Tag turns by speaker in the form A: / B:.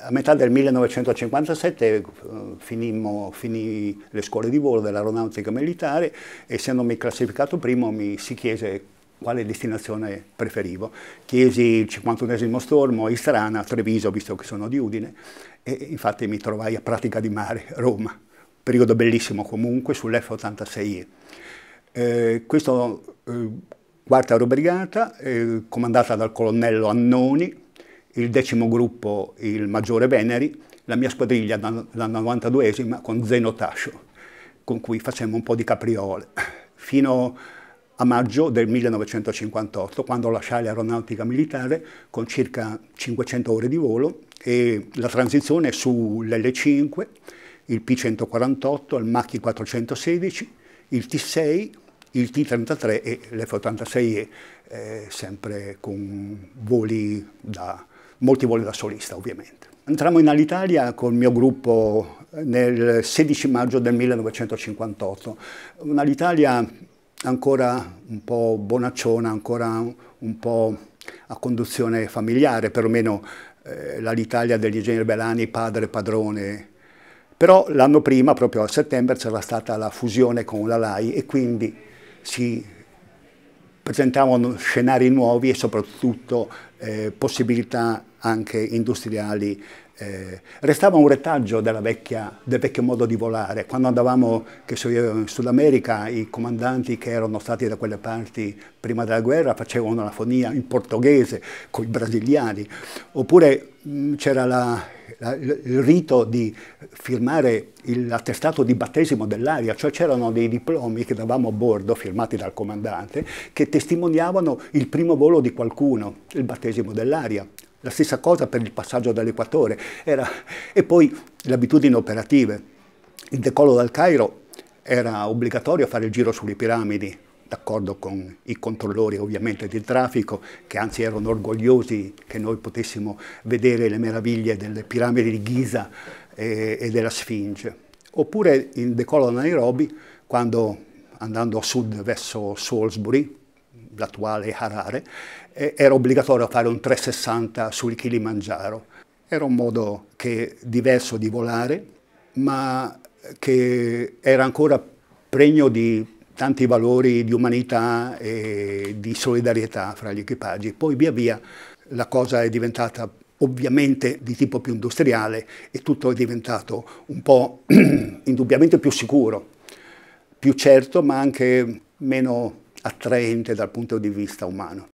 A: A metà del 1957 eh, finimmo, finì le scuole di volo dell'aeronautica militare e essendomi classificato primo mi si chiese quale destinazione preferivo. Chiesi il 51 stormo, Istrana, Treviso, visto che sono di Udine, e infatti mi trovai a Pratica di Mare, Roma. Periodo bellissimo comunque, sull'F-86E. Eh, questo, eh, quarta aerobrigata, eh, comandata dal colonnello Annoni, il decimo gruppo il Maggiore Veneri, la mia squadriglia la 92esima con Zeno Tascio, con cui facemmo un po' di capriole, fino a maggio del 1958, quando lasciai l'aeronautica militare con circa 500 ore di volo e la transizione sull'L5, il P148, il Machi 416, il T6, il T33 e l'F86E, eh, sempre con voli da molti voli da solista ovviamente. Entriamo in Alitalia col mio gruppo eh, nel 16 maggio del 1958, un'Alitalia ancora un po' bonacciona, ancora un po' a conduzione familiare, perlomeno eh, l'Alitalia degli Generi Belani, padre padrone. Però l'anno prima, proprio a settembre, c'era stata la fusione con la LAI e quindi si presentavano scenari nuovi e soprattutto eh, possibilità anche industriali. Eh, restava un retaggio vecchia, del vecchio modo di volare. Quando andavamo so io, in Sud America, i comandanti che erano stati da quelle parti prima della guerra facevano la fonia in portoghese con i brasiliani. Oppure c'era la il rito di firmare l'attestato di battesimo dell'aria, cioè c'erano dei diplomi che davamo a bordo, firmati dal comandante, che testimoniavano il primo volo di qualcuno, il battesimo dell'aria. La stessa cosa per il passaggio dall'equatore. Era... E poi le abitudini operative. Il decollo dal Cairo era obbligatorio fare il giro sulle piramidi, d'accordo con i controllori ovviamente del traffico, che anzi erano orgogliosi che noi potessimo vedere le meraviglie delle piramidi di Giza e, eh, e della Sfinge. Oppure il decollo da Nairobi, quando andando a sud verso Salisbury, l'attuale Harare, eh, era obbligatorio fare un 360 sul Kilimanjaro. Era un modo che, diverso di volare, ma che era ancora pregno di tanti valori di umanità e di solidarietà fra gli equipaggi. Poi via via la cosa è diventata ovviamente di tipo più industriale e tutto è diventato un po' indubbiamente più sicuro, più certo ma anche meno attraente dal punto di vista umano.